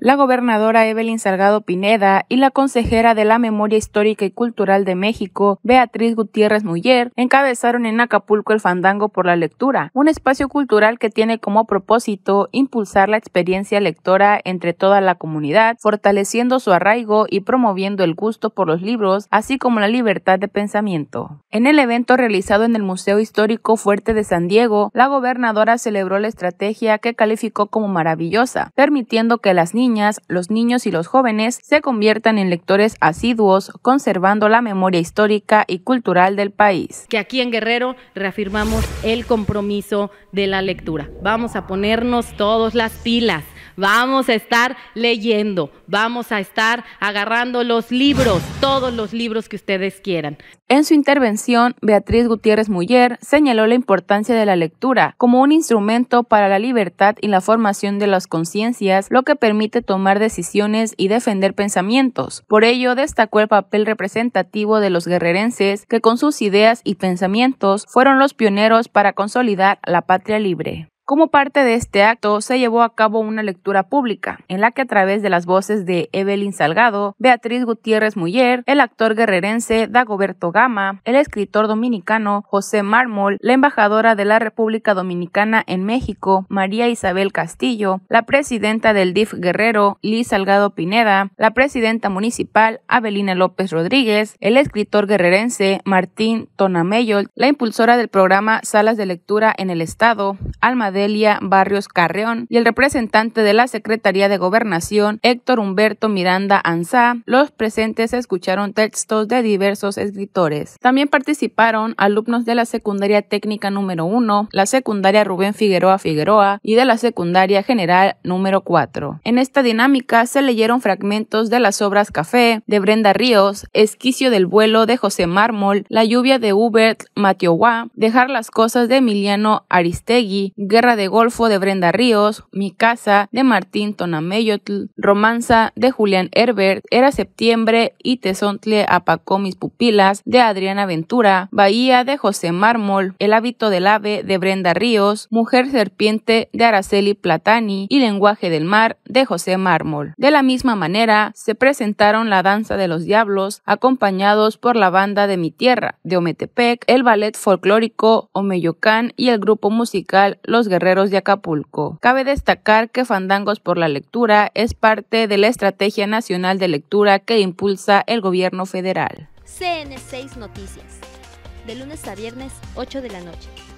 La gobernadora Evelyn Salgado Pineda y la consejera de la Memoria Histórica y Cultural de México, Beatriz Gutiérrez Muller, encabezaron en Acapulco el Fandango por la Lectura, un espacio cultural que tiene como propósito impulsar la experiencia lectora entre toda la comunidad, fortaleciendo su arraigo y promoviendo el gusto por los libros, así como la libertad de pensamiento. En el evento realizado en el Museo Histórico Fuerte de San Diego, la gobernadora celebró la estrategia que calificó como maravillosa, permitiendo que las niñas, los niños y los jóvenes se conviertan en lectores asiduos, conservando la memoria histórica y cultural del país. Que aquí en Guerrero reafirmamos el compromiso de la lectura. Vamos a ponernos todos las pilas. Vamos a estar leyendo, vamos a estar agarrando los libros, todos los libros que ustedes quieran. En su intervención, Beatriz Gutiérrez Muller señaló la importancia de la lectura como un instrumento para la libertad y la formación de las conciencias, lo que permite tomar decisiones y defender pensamientos. Por ello, destacó el papel representativo de los guerrerenses que con sus ideas y pensamientos fueron los pioneros para consolidar la patria libre. Como parte de este acto, se llevó a cabo una lectura pública, en la que a través de las voces de Evelyn Salgado, Beatriz Gutiérrez Muller, el actor guerrerense Dagoberto Gama, el escritor dominicano José Mármol, la embajadora de la República Dominicana en México, María Isabel Castillo, la presidenta del DIF Guerrero, Liz Salgado Pineda, la presidenta municipal, Abelina López Rodríguez, el escritor guerrerense Martín Tonameyol, la impulsora del programa Salas de Lectura en el Estado, Alma Delia Barrios Carreón y el representante de la Secretaría de Gobernación, Héctor Humberto Miranda Anzá, los presentes escucharon textos de diversos escritores. También participaron alumnos de la Secundaria Técnica número 1, la Secundaria Rubén Figueroa Figueroa y de la Secundaria General número 4. En esta dinámica se leyeron fragmentos de las obras Café de Brenda Ríos, Esquicio del vuelo de José Mármol, La lluvia de Hubert Matiowá, Dejar las cosas de Emiliano Aristegui, Guerra de Golfo de Brenda Ríos, Mi Casa de Martín Tonameyotl, Romanza de Julián Herbert, Era Septiembre y Tezontle apacó mis pupilas de Adriana Ventura, Bahía de José Mármol, El hábito del ave de Brenda Ríos, Mujer serpiente de Araceli Platani y Lenguaje del mar de José Mármol. De la misma manera, se presentaron La danza de los diablos acompañados por la banda de mi tierra de Ometepec, el ballet folclórico Omeyocán y el grupo musical Los Guerreros de Acapulco. Cabe destacar que Fandangos por la lectura es parte de la Estrategia Nacional de Lectura que impulsa el gobierno federal. CN6 Noticias, de lunes a viernes, 8 de la noche.